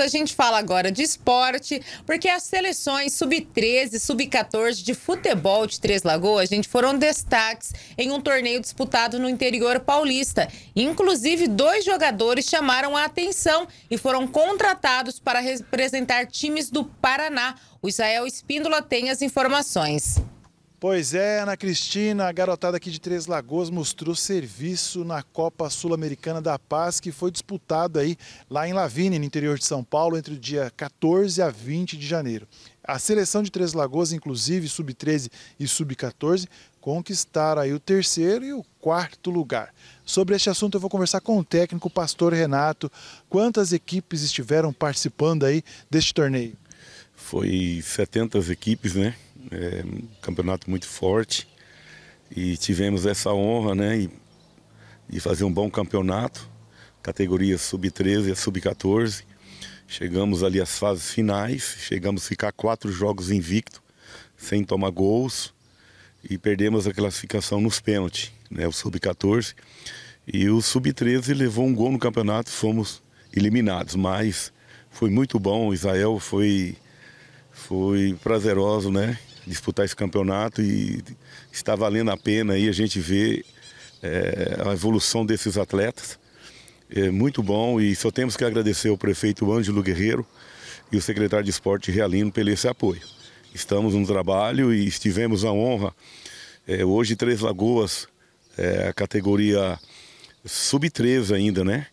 a gente fala agora de esporte, porque as seleções sub-13, sub-14 de futebol de Três Lagoas, gente, foram destaques em um torneio disputado no interior paulista. Inclusive, dois jogadores chamaram a atenção e foram contratados para representar times do Paraná. O Israel Espíndola tem as informações. Pois é, Ana Cristina, a garotada aqui de Três Lagoas mostrou serviço na Copa Sul-Americana da Paz, que foi disputada aí lá em Lavínia, no interior de São Paulo, entre o dia 14 a 20 de janeiro. A seleção de Três Lagoas, inclusive sub-13 e sub-14, conquistaram aí o terceiro e o quarto lugar. Sobre este assunto eu vou conversar com o técnico Pastor Renato. Quantas equipes estiveram participando aí deste torneio? Foi 70 equipes, né? é, um campeonato muito forte e tivemos essa honra né, de fazer um bom campeonato, categorias sub-13 e sub-14. Chegamos ali às fases finais, chegamos a ficar quatro jogos invicto, sem tomar gols, e perdemos a classificação nos pênaltis, né, o sub-14. E o sub-13 levou um gol no campeonato, fomos eliminados, mas foi muito bom, o Israel foi, foi prazeroso, né? disputar esse campeonato e está valendo a pena aí a gente ver é, a evolução desses atletas. É muito bom e só temos que agradecer ao prefeito Ângelo Guerreiro e o secretário de esporte Realino pelo esse apoio. Estamos no trabalho e tivemos a honra, é, hoje Três Lagoas, é, a categoria sub-13 ainda, né?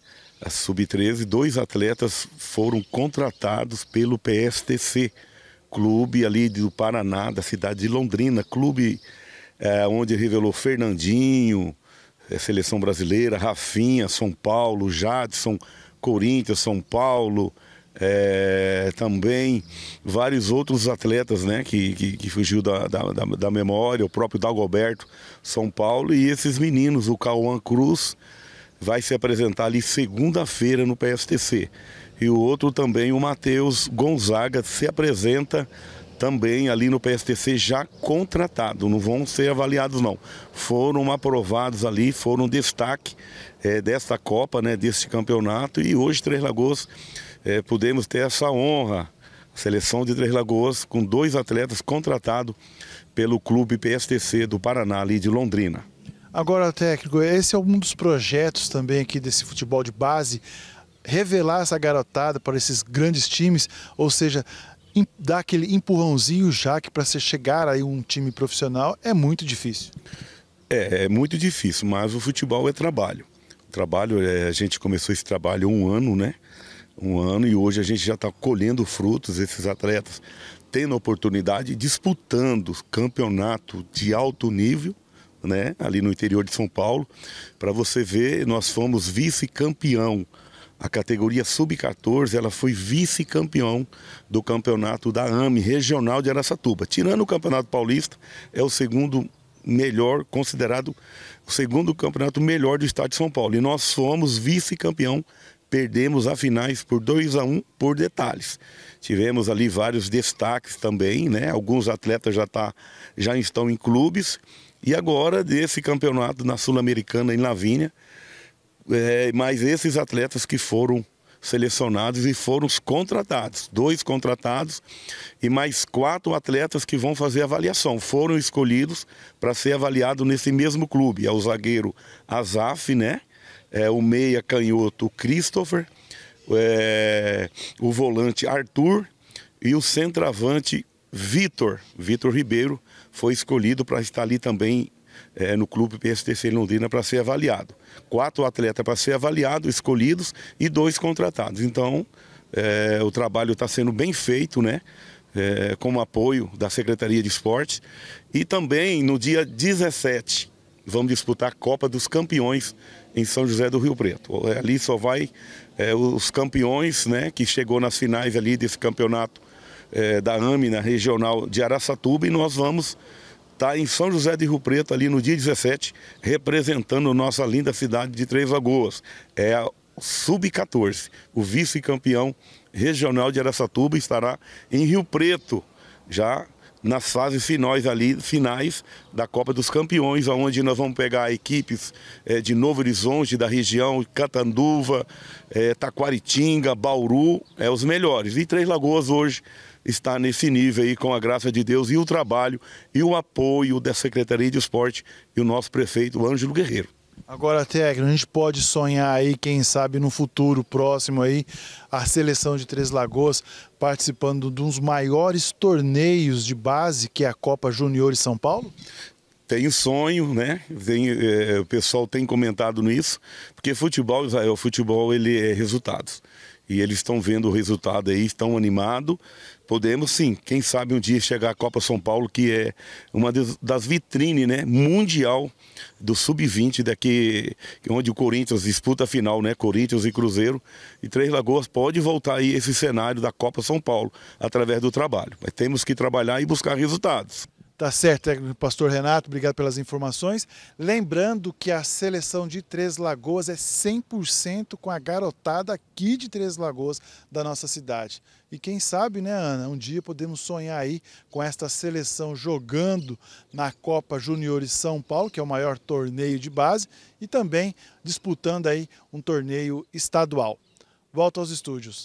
A sub-13, dois atletas foram contratados pelo PSTC, clube ali do Paraná, da cidade de Londrina, clube é, onde revelou Fernandinho, é, seleção brasileira, Rafinha, São Paulo, Jadson, Corinthians, São Paulo, é, também vários outros atletas né, que, que, que fugiu da, da, da, memória, o próprio Dagoberto São Paulo e esses meninos, o Cauã Cruz vai se apresentar ali segunda-feira no PSTC e o outro também, o Matheus Gonzaga, se apresenta também ali no PSTC já contratado, não vão ser avaliados não. Foram aprovados ali, foram destaque é, desta Copa, né, deste campeonato e hoje Três Lagoas é, ter essa honra. Seleção de Três Lagoas com dois atletas contratados pelo clube PSTC do Paraná ali de Londrina. Agora, técnico, esse é um dos projetos também aqui desse futebol de base revelar essa garotada para esses grandes times, ou seja, dar aquele empurrãozinho já que para você chegar aí um time profissional é muito difícil. É, é muito difícil, mas o futebol é trabalho. O trabalho, é, a gente começou esse trabalho um ano, né? Um ano e hoje a gente já está colhendo frutos, esses atletas tendo a oportunidade, disputando campeonato de alto nível, né? Ali no interior de São Paulo, para você ver, nós fomos vice-campeão a categoria sub-14, ela foi vice-campeão do campeonato da AME regional de Araçatuba. Tirando o Campeonato Paulista, é o segundo melhor, considerado o segundo campeonato melhor do estado de São Paulo. E nós fomos vice-campeão, perdemos a finais por 2 a 1 um, por detalhes. Tivemos ali vários destaques também, né? Alguns atletas já tá já estão em clubes. E agora desse campeonato na Sul-Americana em Lavínia, é, mas esses atletas que foram selecionados e foram contratados, dois contratados e mais quatro atletas que vão fazer avaliação. Foram escolhidos para ser avaliado nesse mesmo clube. É o zagueiro Azaf, né? É o meia canhoto Christopher, é, o volante Arthur e o centroavante Vitor, Vitor Ribeiro, foi escolhido para estar ali também é, no Clube PSTC Londrina para ser avaliado. Quatro atletas para ser avaliado, escolhidos, e dois contratados. Então, é, o trabalho está sendo bem feito, né? É, com o apoio da Secretaria de Esporte. E também no dia 17, vamos disputar a Copa dos Campeões em São José do Rio Preto. É, ali só vai é, os campeões, né, que chegou nas finais ali desse campeonato é, da AMINA regional de Araçatuba e nós vamos está em São José de Rio Preto, ali no dia 17, representando nossa linda cidade de Três Lagoas. É a Sub-14. O vice-campeão regional de Aracatuba estará em Rio Preto, já nas fases finais ali, finais da Copa dos Campeões, onde nós vamos pegar equipes é, de Novo Horizonte, da região, Catanduva, é, Taquaritinga, Bauru, é os melhores. E Três Lagoas hoje está nesse nível aí, com a graça de Deus e o trabalho e o apoio da Secretaria de Esporte e o nosso prefeito Ângelo Guerreiro. Agora, técnico, a gente pode sonhar aí, quem sabe no futuro próximo aí, a seleção de Três Lagoas participando de um dos maiores torneios de base, que é a Copa Juniores São Paulo? Tem sonho, né? Tem, é, o pessoal tem comentado nisso, porque futebol, Israel, futebol ele é resultados e eles estão vendo o resultado aí, estão animados. Podemos sim, quem sabe um dia chegar à Copa São Paulo, que é uma das vitrines né, mundial do Sub-20, daqui onde o Corinthians disputa a final, né? Corinthians e Cruzeiro. E Três Lagoas pode voltar aí esse cenário da Copa São Paulo através do trabalho. Mas temos que trabalhar e buscar resultados. Tá certo, pastor Renato, obrigado pelas informações. Lembrando que a seleção de Três Lagoas é 100% com a garotada aqui de Três Lagoas da nossa cidade. E quem sabe, né, Ana, um dia podemos sonhar aí com esta seleção jogando na Copa Juniores São Paulo, que é o maior torneio de base, e também disputando aí um torneio estadual. Volto aos estúdios.